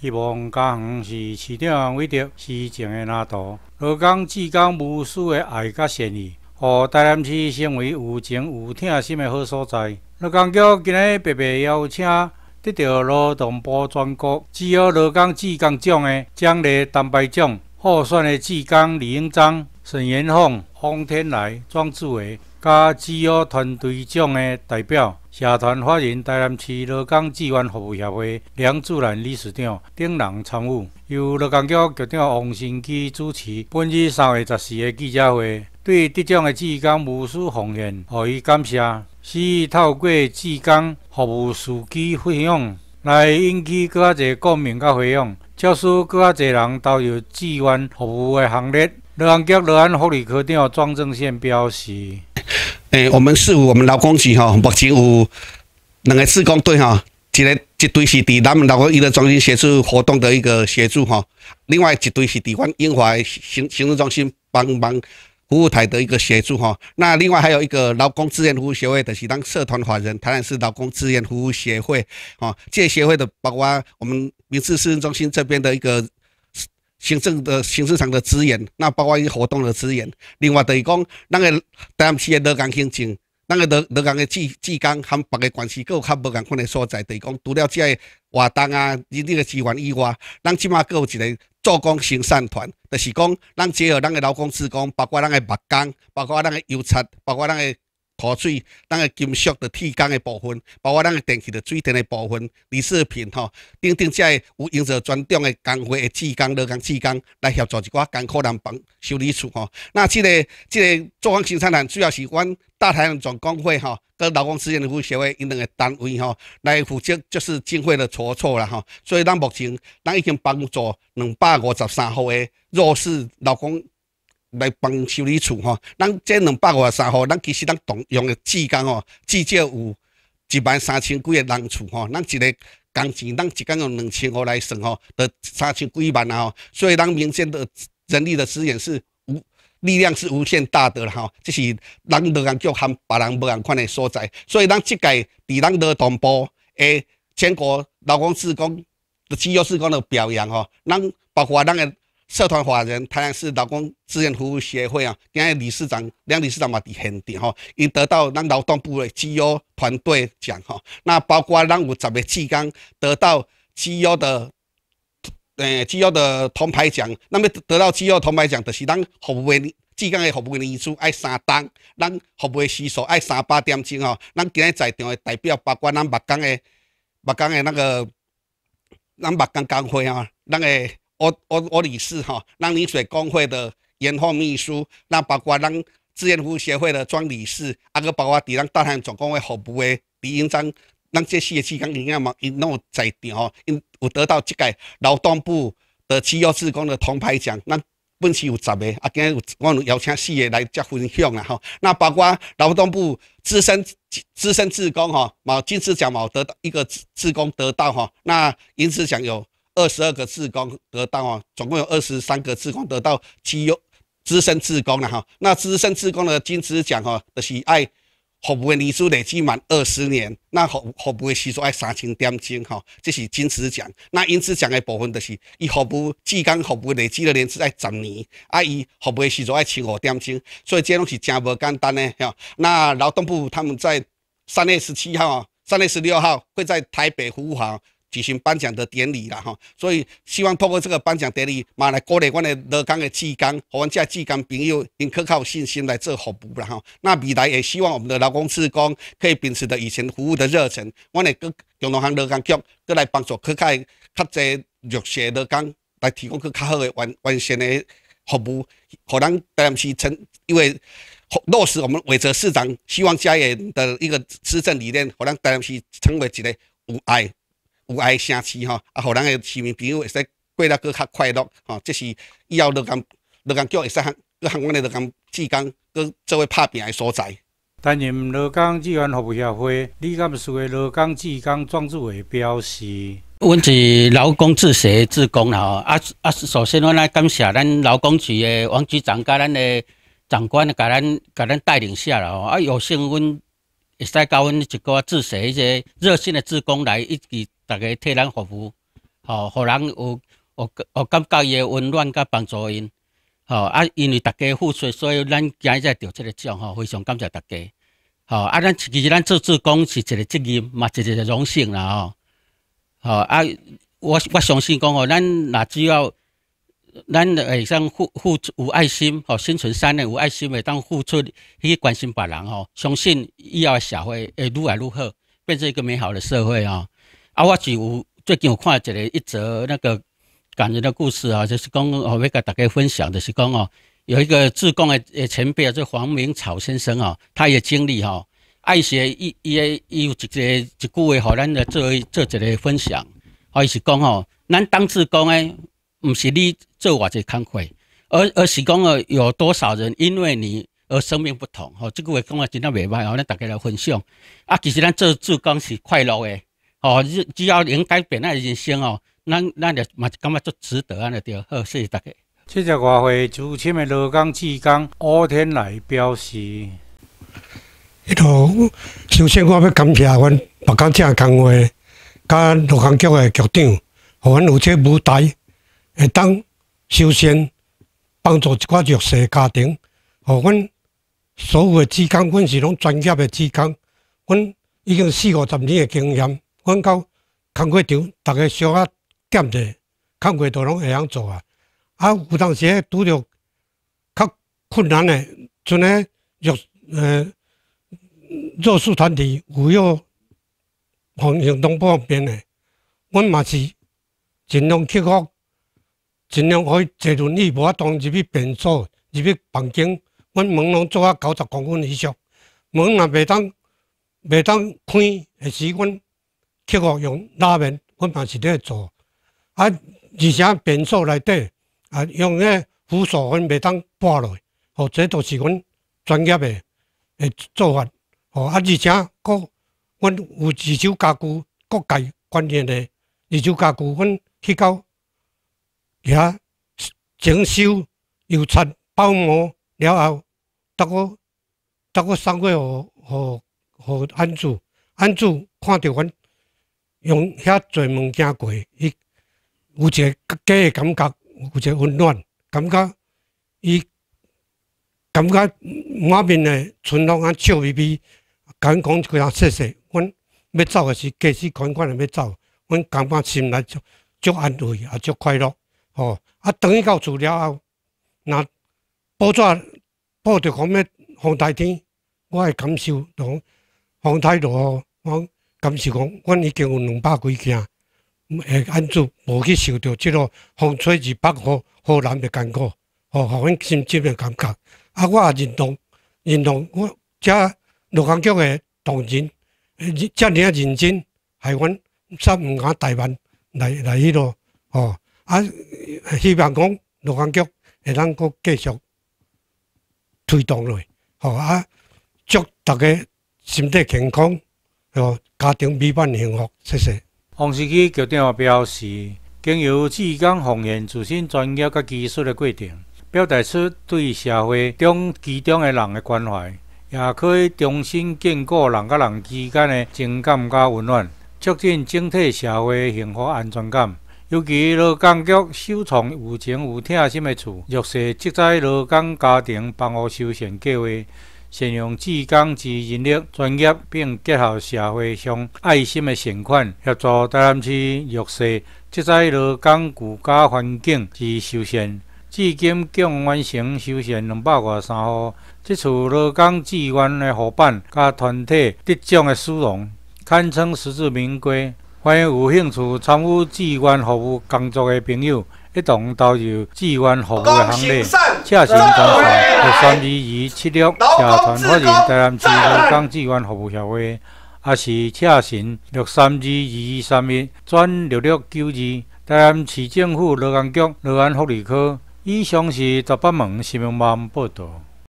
希望家乡是市场为着施政的那图，劳工志工无私的爱甲善意，让台南市成为有情有贴心的好所在。劳工局今日特别邀请得到劳动部全国之二劳工志工奖的奖励，单牌奖候选的志工李英章、沈延凤、方天来、庄志伟。甲志愿团队长的代表、社团法人台南市劳工志愿服务协会梁助兰理事长等人参与，由劳工局局长王新基主持。本次三月十四日记者会，对得奖的志工无私奉献，互伊感谢。希透过志工服务事迹分享，来引起更啊侪共鸣佮回应，促使更啊侪人投入志愿服务的行列。劳工局劳安福利科长庄正宪表示。诶，我们市府、我们劳工局哈，目前有两个施工队哈，一个一堆是伫咱们劳工娱乐中心协助活动的一个协助哈，另外一堆是伫阮英华行行政中心帮忙服务台的一个协助哈。那另外还有一个劳工志愿服务协会的是当社团法人，台南市劳工志愿服务协会哈。这些协会的包括我们民事私人中心这边的一个。行政的、行政上的资源，那包括一活动的资源。另外就是讲，咱个台站的业若行政，咱个乐乐工的技技工含别个关系，各有较无共款的所在。就是讲，除了这活动啊、一啲的资源以外，咱即马佫有一个做工行善团，就是讲，咱结合咱的劳工施工，包括咱的目工，包括咱的油漆，包括咱的。河水，咱个金属的铁钢的部分，包括咱个电器的水电的部分，二次品吼，等等，即个有用作专长的工会的技工、劳工技工来协助一寡艰苦人帮修理厝吼。那即个即个作坊生产人，主要是阮大台南总工会吼，跟劳工资源的副协会两个单位吼来负责，就是经费的筹措啦吼。所以咱目前，咱已经帮助两百五十三号的弱势劳工。来帮修理厝吼，咱这两百五三户，咱其实咱动用嘅技工吼，至少有一万三千几个人厝吼，咱一个工钱，咱一工用两千五来算吼，得三千几万啊，吼，所以咱明显的人力的资源是无力量是无限大的啦吼，这是咱乐安局含别人无人看的所在，所以咱即届伫咱乐同部诶，全国劳工职工，的绩有施工来表扬吼，咱包括咱嘅。社团法人台南市劳工志愿服务协会啊，今日理事长梁理事长嘛伫现场吼，已得到咱劳动部的 G.O 团队奖吼。那包括咱有十个技工得到 G.O 的，诶，G.O 的铜牌奖。那么得到 G.O 铜牌奖，就是咱服务技工的服务的人数爱相单，咱服务时数爱三百点钟吼。咱今日在场的代表，包括咱目工的目工的那个咱目工工会啊，咱的。我我我理事哈，让邻水工会的研后秘书，那包括让志愿服务协会的庄理事，啊个包括伫让大汉总工会服务的李英章，咱这四个职工已经嘛一路在场吼，因有得到这个劳动部的七幺职工的铜牌奖，咱本是有十个，啊今日有我邀请四个来接分享啦吼，那包括劳动部资深资深职工吼，冇金质奖冇得到一个职职工得到哈，那银质奖有。二十二个职工得到哦，总共有二十三个职工得到七优资深职工了哈。那资深职工的金持奖哈，就是爱服务年数累计满二十年，那服服务时数爱三千点钟哈，这是金持奖。那银持奖的部分就是，伊服务志刚服务累积的年资爱十年，啊，伊服务时数爱千五点钟，所以这拢是真无简单哈。那劳动部他们在三月十七号三月十六号会在台北服务行。举行颁奖的典礼啦，吼，所以希望透过这个颁奖典礼，嘛来鼓励阮的乐岗的志工，和阮家志工朋友因可靠信心来做服务啦，吼。那未来也希望我们的劳工志工可以秉持着以前服务的热忱，阮的各中农行乐岗局再来帮助，可加较侪热血乐岗来提供更较好的完完善的服务，互咱但是成因为落实我们伟泽市长希望家园的一个施政理念，互咱但是成为一个有爱、有爱城市吼，啊，互咱诶市民朋友会使过得个较快乐吼，即是以后罗工罗工局会使向向阮个罗志职工做为拍拼诶所在。担任罗工志愿服务协会李家木书记，工志工庄志伟表示：，阮是劳工志协志工啦吼，啊啊，首先阮来感谢咱劳工局的王局长，甲咱的长官，甲咱甲咱带领下了吼，啊，有幸阮会使甲阮一个志协一个热心的志工来一起。逐个替咱服务，吼，互人有有有感觉伊诶温暖甲帮助因，吼啊！因为逐家付出，所以咱今日得即个奖吼，非常感谢逐家。吼啊！咱其实咱做义工是一个职业，嘛是一个荣幸啦吼。吼啊！我我相信讲吼，咱若只要咱会当付付出有爱心，吼心存善念，有爱心会当付出去关心别人吼，相信以后诶社会会愈来愈好，变成一个美好的社会哦。啊，我是有最近有看一个一则那个感人的故事啊，就是讲哦，要甲大家分享的是讲哦，有一个志工的前辈啊，这黄明草先生啊，他也经历哈，啊，伊写一伊伊有一个一句话，互咱来做做一个分享。啊，伊是讲哦，咱当志工诶，毋是你做偌济工课，而而是讲哦，有多少人因为你而生命不同，哦，这句话讲的真的袂歹，哦，咱大家来分享。啊，其实咱做志工是快乐的。哦，只只要能改变那人生哦，咱咱就嘛感觉足值得安尼对，好，谢谢大家。七十外岁资深的劳工技工柯天来表示：，迄个首先，我要感谢阮北港镇工会，甲罗工局的局长，互阮有这个舞台，会当首先帮助一寡弱势家庭，互阮所有的技工，阮是拢专业的技工，阮已经四五十年的经验。阮到工课场，逐个小可点下工课都拢会晓做啊。啊，有当时拄着较困难诶，像个弱呃弱势团体有许方向拢无方便阮嘛是尽量克服，尽量可以坐轮椅，无法当入去便所、入去房间，阮门拢做啊九十公分以上，门若袂当袂当开，会时阮。客户用拉面，阮嘛是咧做啊。而且便所内底啊，用个辅数，阮袂当搬落去。吼，即都是阮专业诶诶做法。吼啊，而且各，阮有二手家具各界关联诶二手家具，阮去到遐整修、油漆、包膜了后，得个得个送过互互互安置，安置看着阮。用遐侪物件过，伊有一个家的感觉，有一个温暖感觉。伊感觉满面诶，春风啊笑咪咪，讲讲几啊谢谢。阮要走诶是家事款款诶要走，阮感觉心内足足安慰，也足快乐。吼，啊，等伊到厝了后，那报纸报着讲要风大天，我系感受讲看大路哦，讲。感受讲，阮已经有两百几件，会安住无去受着即落风吹日北、雨雨淋的艰苦，吼，互阮心急的感觉。啊，我也认同，认同我遮陆港局的同仁，遮尔啊认真，害阮煞毋敢怠慢，来来迄啰，吼。啊，希望讲陆港局会咱阁继续推动落，吼啊，祝大家身体健康。哦，家庭美满幸福，谢谢。洪书记局长表示，经由晋江奉献自身专业甲技术的过程，表达出对社会中其中的人的关怀，也可以重新建构人甲人之间的情感甲温暖，促进整体社会幸福安全感。尤其老干局首创有情有贴心诶厝，弱势即在老干家庭房屋休闲计划。善用技工及人力，专业并结合社会上爱心的善款，协助台南市弱势、即在劳工居家环境之修缮。至今共完成修缮两百外三户，这次劳工志愿的伙伴加团体得奖的殊荣，堪称实至名归。欢迎有兴趣参与志愿服务工作的朋友。一同投入志愿服务的行列。车程电话：六三二二七六。社团法人：台南市龙港志愿服务协会。也是车程六三二二三一转六六九二。台南市政府劳工局劳安福利科。以上是十八门新闻网报道。